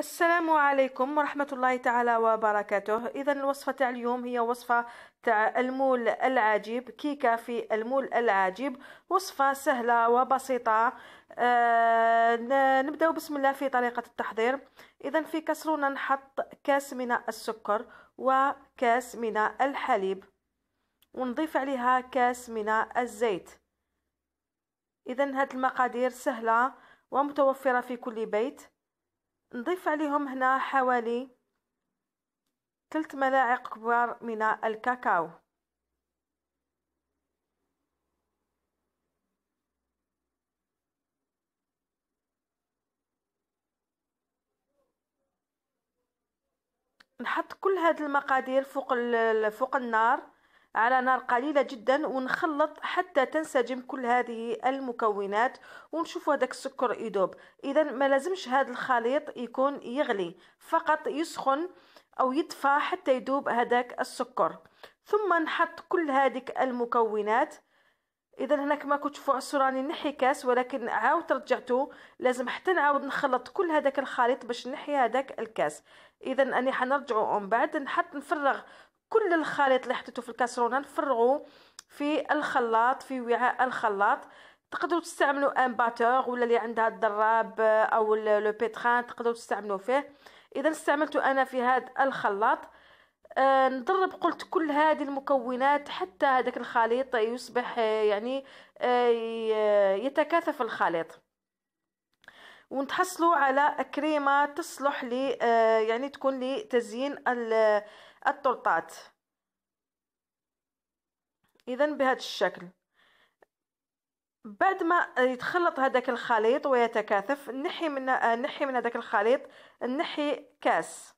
السلام عليكم ورحمة الله تعالى وبركاته إذا الوصفة تاع اليوم هي وصفة تاع المول العجيب كيكة في المول العجيب وصفة سهلة وبسيطة آه نبدأ بسم الله في طريقة التحضير إذا في كسرونة نحط كاس من السكر وكاس من الحليب ونضيف عليها كاس من الزيت إذا هاد المقادير سهلة ومتوفرة في كل بيت نضيف عليهم هنا حوالي ثلاث ملاعق كبار من الكاكاو نحط كل هاد المقادير فوق فوق النار على نار قليلة جدا ونخلط حتى تنسجم كل هذه المكونات ونشوف هذاك السكر يدوب اذا ما لازمش هذا الخليط يكون يغلي فقط يسخن او يدفى حتى يدوب هذاك السكر ثم نحط كل هذيك المكونات اذا هنا كما كنت تشوفوا راني نحي كاس ولكن عاود رجعته لازم حتى نعاود نخلط كل هذاك الخليط باش نحي هذاك الكاس اذا اني حنرجعوا من بعد نحط نفرغ كل الخليط اللي حطيته في الكاسرونه نفرغوه في الخلاط في وعاء الخلاط تقدروا تستعملوا ان باتور ولا اللي عندها الدراب او لو بيتران تقدروا تستعملوا فيه اذا استعملت انا في هذا الخلاط آه نضرب قلت كل هذه المكونات حتى هذاك الخليط يصبح آه، يعني آه، يتكاثف الخليط ونتحصلوا على كريمه تصلح لي آه، يعني تكون لتزيين الطلطات اذا بهذا الشكل بعد ما يتخلط هذاك الخليط ويتكاثف نحي من نحي من هذاك الخليط نحي كاس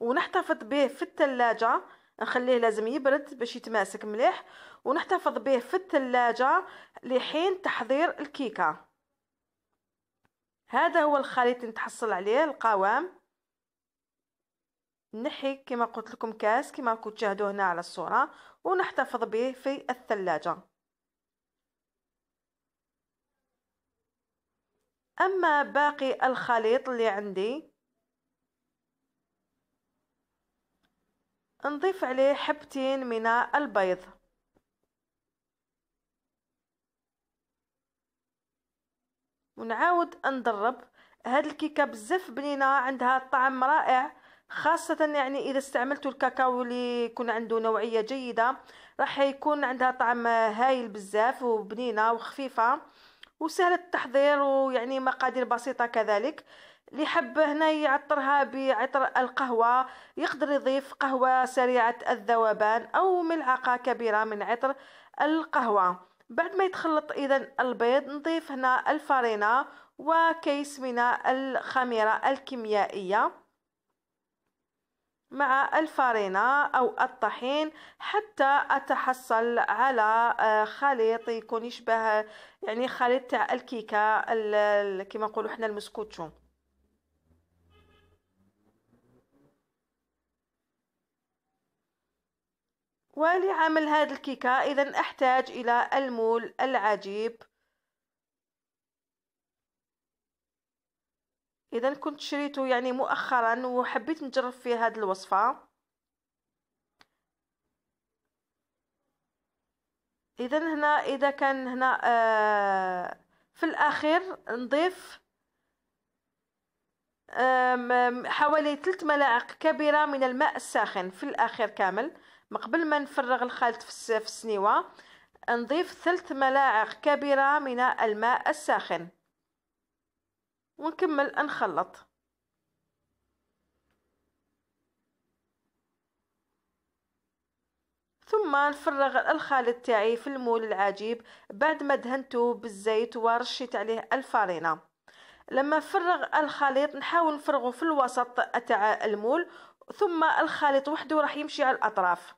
ونحتفظ به في الثلاجة نخليه لازم يبرد باش يتماسك مليح ونحتفظ به في الثلاجة لحين تحضير الكيكة هذا هو الخليط اللي نتحصل عليه القوام نحي كما قلت لكم كاس كما راكم تشاهدوا هنا على الصورة ونحتفظ به في الثلاجة أما باقي الخليط اللي عندي نضيف عليه حبتين من البيض ونعاود ندرب هاد الكيكه بزاف بنينه عندها طعم رائع خاصة يعني إذا استعملتوا الكاكاو اللي يكون عنده نوعية جيدة راح يكون عندها طعم هايل بزاف وبنينة وخفيفة وسهلة التحضير ويعني مقادير بسيطة كذلك اللي حب هنا يعطرها بعطر القهوة يقدر يضيف قهوة سريعة الذوبان أو ملعقة كبيرة من عطر القهوة بعد ما يتخلط إذا البيض نضيف هنا الفارينة وكيس من الخميرة الكيميائية مع الفارينة أو الطحين حتى أتحصل على آه، خليط يكون يشبه يعني خليط تاع الكيكة كما نقولوا حنا المسكوتشو ولعمل هذه الكيكة إذا أحتاج إلى المول العجيب اذا كنت شريته يعني مؤخرا وحبيت نجرب فيه هذه الوصفه اذا هنا اذا كان هنا آه، في الاخير نضيف حوالي 3 ملاعق كبيره من الماء الساخن في الاخير كامل قبل ما نفرغ الخلط في السنيوه نضيف ثلث ملاعق كبيره من الماء الساخن ونكمل نخلط ثم نفرغ الخليط تاعي في المول العجيب بعد ما دهنته بالزيت ورشيت عليه الفارينه لما نفرغ الخليط نحاول نفرغه في الوسط تاع المول ثم الخليط وحده راح يمشي على الاطراف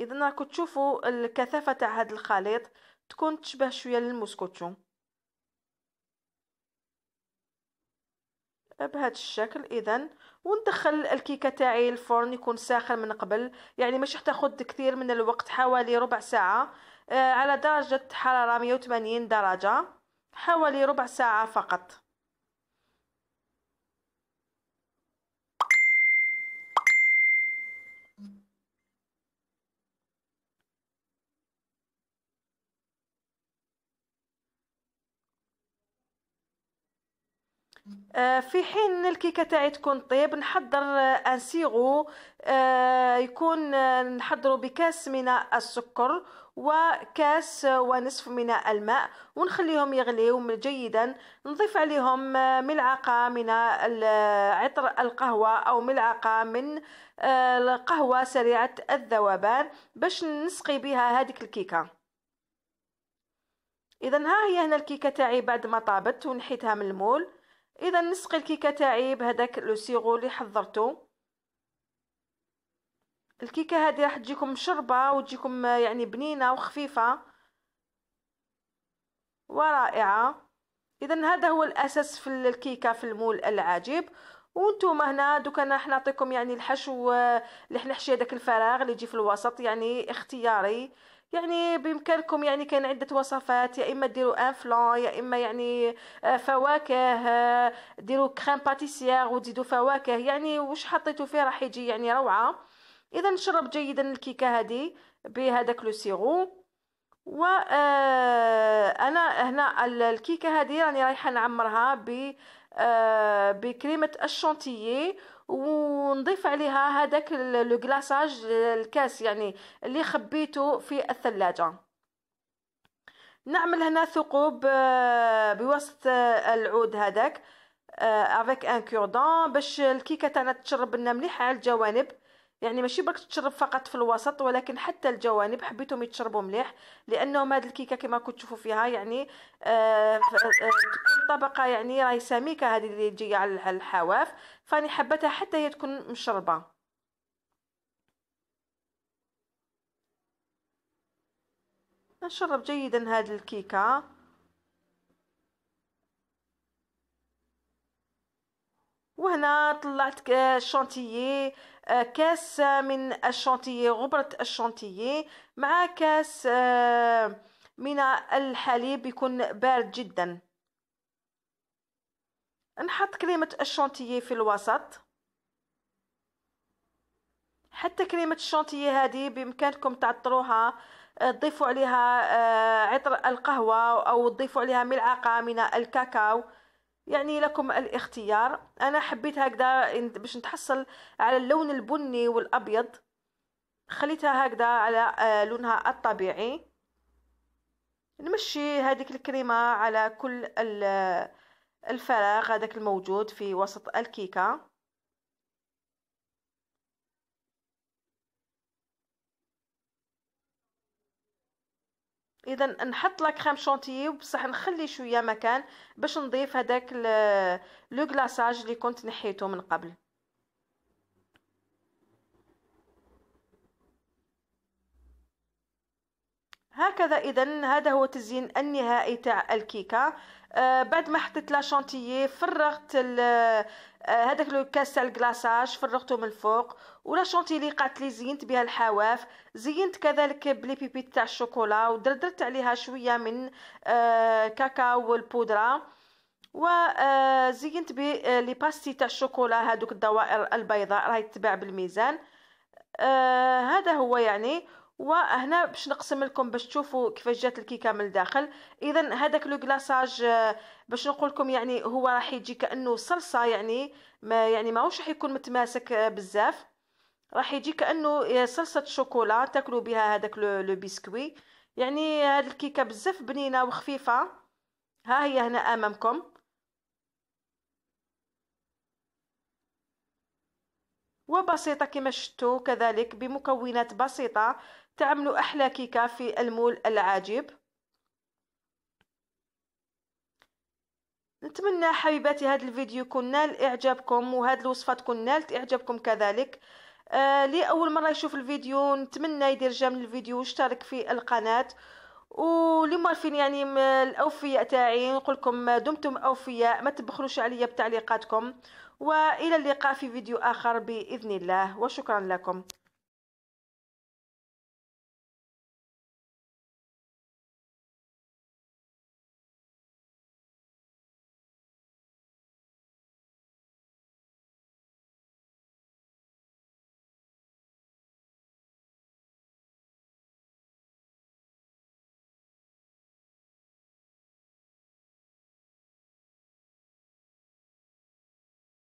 اذا راكم تشوفوا الكثافه تاع هذا الخليط تكون تشبه شويه للموسكوتشو بهذا الشكل اذا وندخل الكيكه تاعي الفرن يكون ساخن من قبل يعني ماشي حتاخد كثير من الوقت حوالي ربع ساعه آه، على درجه حراره 180 درجه حوالي ربع ساعه فقط آه، في حين الكيكه تاعي تكون طيب نحضر آه، ان سيغو آه، يكون نحضره بكاس من السكر وكاس ونصف من الماء ونخليهم يغليو جيدا نضيف عليهم ملعقة من عطر القهوة أو ملعقة من القهوة سريعة الذوبان باش نسقي بها هذيك الكيكة إذا ها هي هنا الكيكة تاعي بعد ما طابت ونحيتها من المول اذا نسقي الكيكه تاعي بهذاك لو سيغو اللي حضرته الكيكه هذه راح تجيكم مشربه وتجيكم يعني بنينه وخفيفه ورائعه اذا هذا هو الاساس في الكيكه في المول العجيب وانتم هنا دوكا راح نعطيكم يعني الحشو اللي آه، حنا حشي هذاك الفراغ اللي يجي في الوسط يعني اختياري يعني بامكانكم يعني كاين عده وصفات يا اما ديروا انفلون يا اما يعني آه، فواكه آه، ديروا كريم باتيسيير وتزيدوا فواكه يعني واش حطيتوا فيه راح يجي يعني روعه اذا نشرب جيدا الكيكه هذه بهذاك لو سيرو وانا آه، هنا الكيكه هذه راني رايحه نعمرها ب آه، بكريمه الشونتيي ونضيف عليها هذاك لو غلاصاج الكاس يعني اللي خبيته في الثلاجه نعمل هنا ثقوب آه، بواسطه العود هذاك افيك ان كوردون باش الكيكه تاعنا تشرب لنا مليح على الجوانب يعني ماشي برك تشرب فقط في الوسط ولكن حتى الجوانب حبيتهم يتشربوا مليح لانهم هاد الكيكه كما كنت تشوفوا فيها يعني آه،, آه،, آه تكون طبقه يعني راهي سميكه هذه اللي تجي على الحواف فاني حبتها حتى هي تكون مشربه نشرب جيدا هاد الكيكه وهنا طلعت شونتيي آه، كاس آه، من الشانتيي غبرة الشانتيي مع كاس آه، من الحليب يكون بارد جدا نحط كريمة الشانتيي في الوسط حتى كريمة الشانتيي هذه بإمكانكم تعطروها تضيفوا عليها عطر القهوة أو تضيفوا عليها ملعقة من الكاكاو يعني لكم الاختيار انا حبيت هكذا باش نتحصل على اللون البني والابيض خليتها هكذا على آه، لونها الطبيعي نمشي هذيك الكريمه على كل الفراغ هذاك الموجود في وسط الكيكه اذا نحط لا كريم شونتيي وبصح نخلي شويه مكان باش نضيف هذاك لو كلاصاج اللي كنت نحيته من قبل هكذا اذا هذا هو التزيين النهائي تاع الكيكه آه بعد ما حطيت لا شونتيي فرغت آه هذاك لو كاس تاع الكلاصاج فرغته من الفوق ولا شونتيي اللي قعدت لي زينت بها الحواف زينت كذلك بلي بيبي تاع الشوكولا ودردرت عليها شويه من آه كاكاو والبودره وزينت آه، بلي آه، باستي تاع الشوكولا هذوك الدوائر البيضاء راهي تباع بالميزان آه هذا هو يعني وهنا باش نقسم لكم باش تشوفوا كيفاش جات الكيكه من الداخل اذا هذاك لو غلاصاج آه، باش نقول لكم يعني هو راح يجي كانه صلصه يعني ما يعني ماهوش راح يكون متماسك آه، بزاف راح يجي كانه آه، صلصه شوكولا تاكلوا بها هذاك لو بيسكوي يعني هاد الكيكه بزاف بنينه وخفيفه ها هي هنا امامكم وبسيطة كما شفتوا كذلك بمكونات بسيطة تعملوا أحلى كيكة في المول العاجب نتمنى حبيباتي هذا الفيديو يكون نال إعجابكم وهذه الوصفة تكون نالت إعجابكم كذلك آه لأول مرة يشوف الفيديو نتمنى يدير جامل الفيديو واشترك في القناة ولمورفين يعني الاوفياء تاعي نقول لكم دمتم اوفياء ما تبخلوش عليا بتعليقاتكم والى اللقاء في فيديو اخر باذن الله وشكرا لكم